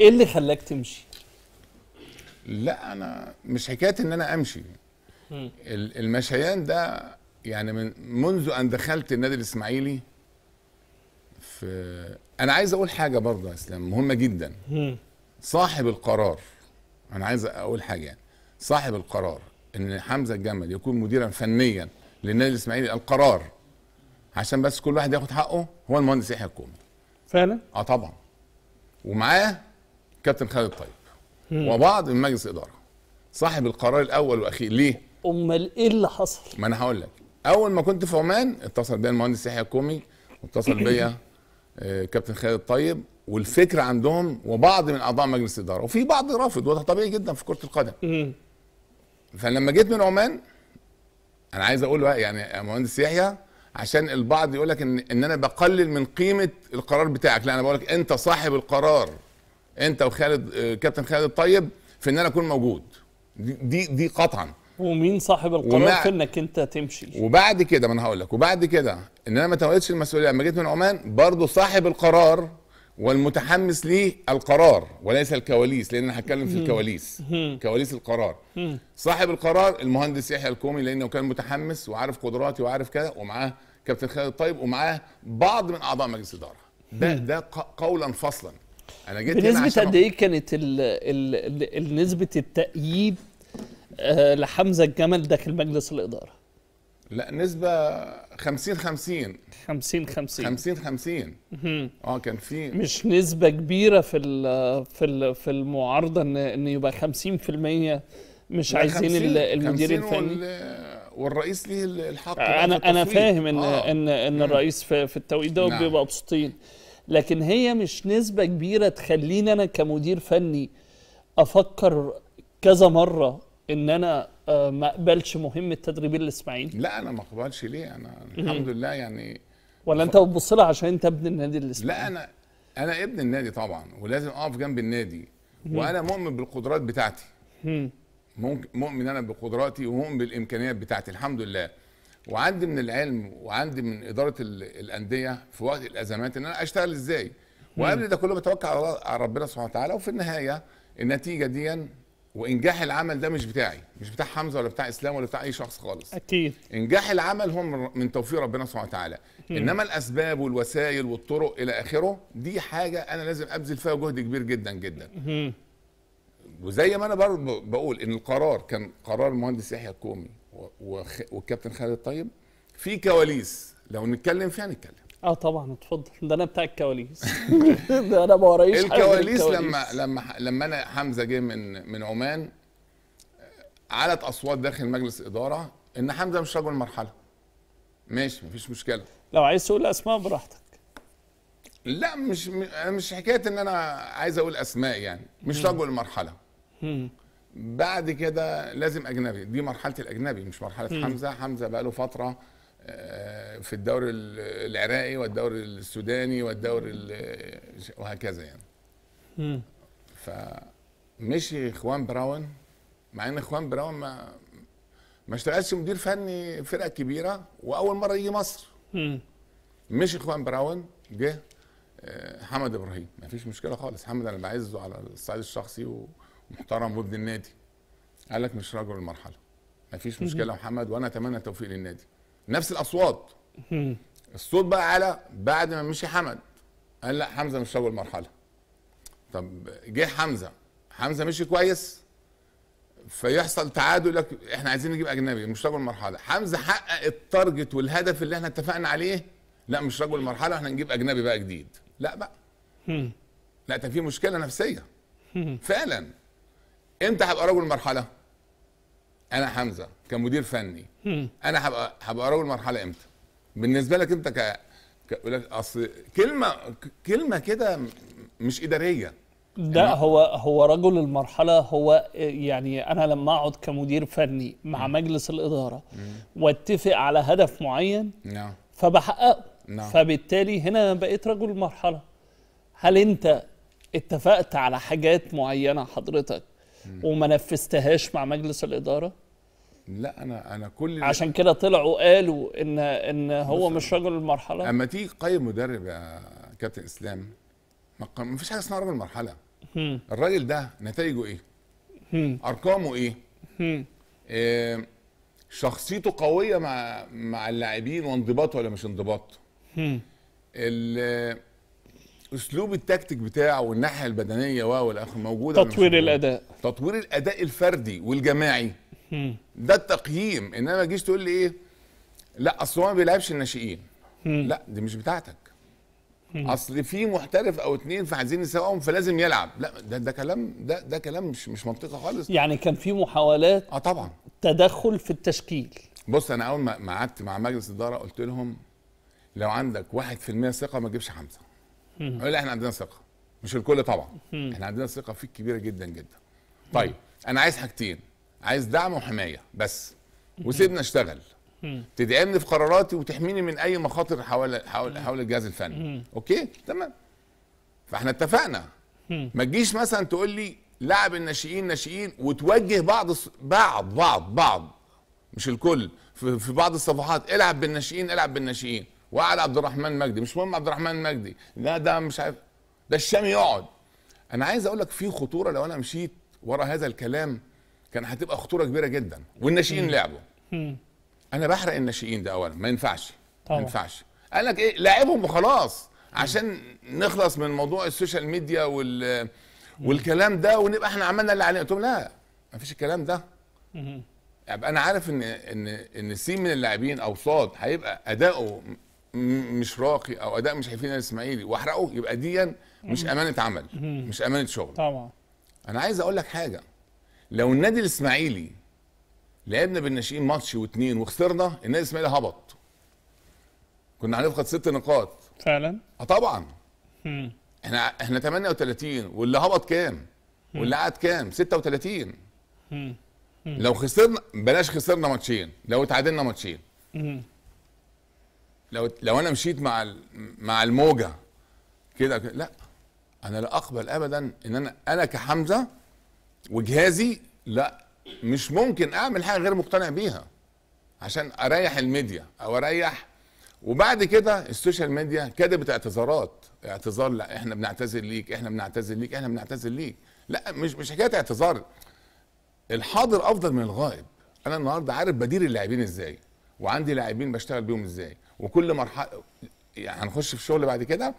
ايه اللي خلاك تمشي؟ لا انا مش حكايه ان انا امشي المشيان ده يعني من منذ ان دخلت النادي الاسماعيلي في انا عايز اقول حاجه برضه يا اسلام مهمه جدا صاحب القرار انا عايز اقول حاجه يعني صاحب القرار ان حمزه الجمل يكون مديرا فنيا للنادي الاسماعيلي القرار عشان بس كل واحد ياخد حقه هو المهندس يحيى الكومي فعلا اه طبعا ومعاه كابتن خالد طيب وبعض من مجلس اداره صاحب القرار الاول والاخير ليه؟ امال ايه اللي حصل؟ ما انا هقول لك اول ما كنت في عمان اتصل بيا المهندس يحيى الكومي واتصل بيا آه، كابتن خالد طيب والفكر عندهم وبعض من اعضاء مجلس الاداره وفي بعض رافض وده طبيعي جدا في كره القدم فلما جيت من عمان انا عايز اقول بقى يعني يا مهندس يحيى عشان البعض يقول لك ان ان انا بقلل من قيمه القرار بتاعك لا انا بقول لك انت صاحب القرار انت وخالد آه، كابتن خالد الطيب في ان انا اكون موجود دي دي قطعا ومين صاحب القرار وما... في انك انت تمشي وبعد كده ما انا هقول لك وبعد كده ان انا ما توقيتش المسؤوليه لما جيت من عمان برضه صاحب القرار والمتحمس ليه القرار وليس الكواليس لان انا هتكلم في الكواليس كواليس القرار صاحب القرار المهندس يحيى الكومي لانه كان متحمس وعارف قدراتي وعارف كده ومعاه كابتن خالد الطيب ومعاه بعض من اعضاء مجلس الاداره ده ده قولا فصلا انا جيت بنسبه قد ايه كانت نسبه التأييد آه، لحمزه الجمل داخل مجلس الاداره؟ لا نسبة 50 50 50 50 50 50 اه كان في مش نسبة كبيرة في ال في ال في المعارضة ان ان يبقى 50% مش عايزين المدير الفني والرئيس ليه الحق انا انا فاهم ان آه. ان ان الرئيس في, في التوقيت ده نعم. بيبقى مبسوطين لكن هي مش نسبة كبيرة تخليني أنا كمدير فني أفكر كذا مرة إن أنا آه، ما أقبلش مهمة تدريب الإسماعيلي لا أنا ما أقبلش ليه أنا الحمد لله يعني ولا أنت بتبص لها عشان أنت ابن النادي الإسماعيلي لا أنا أنا ابن النادي طبعا ولازم أقف جنب النادي وأنا مؤمن بالقدرات بتاعتي ممكن مؤمن أنا بقدراتي ومؤمن بالإمكانيات بتاعتي الحمد لله وعندي من العلم وعندي من اداره الانديه في وقت الازمات ان انا اشتغل ازاي وقبل ده كله بتوكل على ربنا سبحانه وتعالى وفي النهايه النتيجه دي وانجاح العمل ده مش بتاعي مش بتاع حمزه ولا بتاع اسلام ولا بتاع اي شخص خالص اكيد انجاح العمل هو من توفيق ربنا سبحانه وتعالى انما الاسباب والوسائل والطرق الى اخره دي حاجه انا لازم ابذل فيها جهد كبير جدا جدا وزي ما انا برضه بقول ان القرار كان قرار المهندس يحيى الكومي والكابتن خالد الطيب في كواليس لو نتكلم فيها نتكلم اه طبعا اتفضل ده انا بتاع الكواليس ده انا ما ورايش الكواليس لما لما لما انا حمزه جه من من عمان علت اصوات داخل مجلس اداره ان حمزه مش رجل مرحله ماشي مفيش مشكله لو عايز تقول اسماء براحتك لا مش مش حكايه ان انا عايز اقول اسماء يعني مش رجل مرحله بعد كده لازم اجنبي دي مرحله الاجنبي مش مرحله حمزه حمزه بقى له فتره آه، في الدوري العراقي والدوري السوداني والدوري وهكذا يعني فمشي اخوان براون مع ان اخوان براون ما ما اشتغلش مدير فني فرقه كبيره واول مره يجي مصر مشي اخوان براون جه آه، حمد ابراهيم ما فيش مشكله خالص حمد انا بعزه على الصعيد الشخصي و... محترم وابن النادي قال لك مش رجل المرحله مفيش مشكله محمد وانا اتمنى التوفيق للنادي نفس الاصوات الصوت بقى على بعد ما مشي حمد قال لا حمزه مش رجل المرحله طب جه حمزه حمزه مشي كويس فيحصل تعادل لك احنا عايزين نجيب اجنبي مش رجل المرحله حمزه حقق التارجت والهدف اللي احنا اتفقنا عليه لا مش رجل المرحله احنا نجيب اجنبي بقى جديد لا بقى لا كان في مشكله نفسيه فعلا امتى هبقى رجل مرحله انا حمزه كمدير فني انا هبقى هبقى رجل مرحله امتى بالنسبه لك انت ك, ك... اصل كلمه كلمه كده مش اداريه ده يعني هو هو رجل المرحله هو يعني انا لما اقعد كمدير فني مع م. مجلس الاداره واتفق على هدف معين نعم فبحققه نعم فبالتالي هنا بقيت رجل المرحله هل انت اتفقت على حاجات معينه حضرتك وما نفذتهاش مع مجلس الاداره لا انا انا كل عشان كده طلعوا قالوا ان ان هو مش رجل المرحله اما تيجي تقيم مدرب يا كابتن اسلام ما فيش حاجه اسمها رجل المرحله الراجل ده نتائجه ايه ارقامه ايه, إيه شخصيته قويه مع مع اللاعبين وانضباطه ولا مش انضباط اسلوب التكتيك بتاعه والناحيه البدنيه و والاخر موجوده تطوير الاداء تطوير الاداء الفردي والجماعي ده التقييم انما ما تجيش تقول لي ايه لا اصل هو ما بيلعبش الناشئين لا دي مش بتاعتك اصل في محترف او اتنين فعايزين نسوقهم فلازم يلعب لا ده ده كلام ده ده كلام مش مش منطقي خالص يعني كان في محاولات اه طبعا تدخل في التشكيل بص انا اول ما قعدت مع مجلس الاداره قلت لهم لو عندك 1% ثقه ما تجيبش حمزه لا احنا عندنا ثقه مش الكل طبعا احنا عندنا ثقه فيك كبيره جدا جدا طيب انا عايز حاجتين عايز دعم وحمايه بس وسيبنا اشتغل تدعمني في قراراتي وتحميني من اي مخاطر حول حول حول الجهاز الفني اوكي تمام فاحنا اتفقنا ما تجيش مثلا تقول لي لاعب الناشئين ناشئين وتوجه بعض بعض بعض بعض مش الكل في بعض الصفحات العب بالناشئين العب بالناشئين وقعد عبد الرحمن مجدي مش مهم عبد الرحمن مجدي لا ده مش عارف ده الشامي يقعد انا عايز اقول لك في خطوره لو انا مشيت ورا هذا الكلام كان هتبقى خطوره كبيره جدا والناشئين لعبوا انا بحرق الناشئين ده اولا ما ينفعش طبعا. ما ينفعش قال لك ايه لاعبهم وخلاص عشان نخلص من موضوع السوشيال ميديا وال والكلام ده ونبقى احنا عملنا اللي علينا قلت لهم لا ما فيش الكلام ده ابقى انا عارف ان ان ان سين من اللاعبين او صاد هيبقى اداؤه مش راقي او اداء مش هيفيدنا الاسماعيلي واحرقه يبقى ديا مش امانه عمل مش امانه شغل طبعا انا عايز اقول لك حاجه لو النادي الاسماعيلي لعبنا بالناشئين ماتش واثنين وخسرنا النادي الاسماعيلي هبط كنا هنفقد ست نقاط فعلا اه طبعا احنا احنا 38 واللي هبط كام واللي قعد كام 36 لو خسرنا بلاش خسرنا ماتشين لو اتعادلنا ماتشين لو لو انا مشيت مع مع الموجه كده لا انا لا اقبل ابدا ان انا انا كحمزه وجهازي لا مش ممكن اعمل حاجه غير مقتنع بيها عشان اريح الميديا او اريح وبعد كده السوشيال ميديا كتبت اعتذارات اعتذار لا احنا بنعتذر ليك احنا بنعتذر ليك احنا بنعتذر ليك لا مش مش حكايه اعتذار الحاضر افضل من الغائب انا النهارده عارف بدير اللاعبين ازاي وعندي لاعبين بشتغل بيهم ازاي وكل مرحله يعني هنخش في شغل بعد كده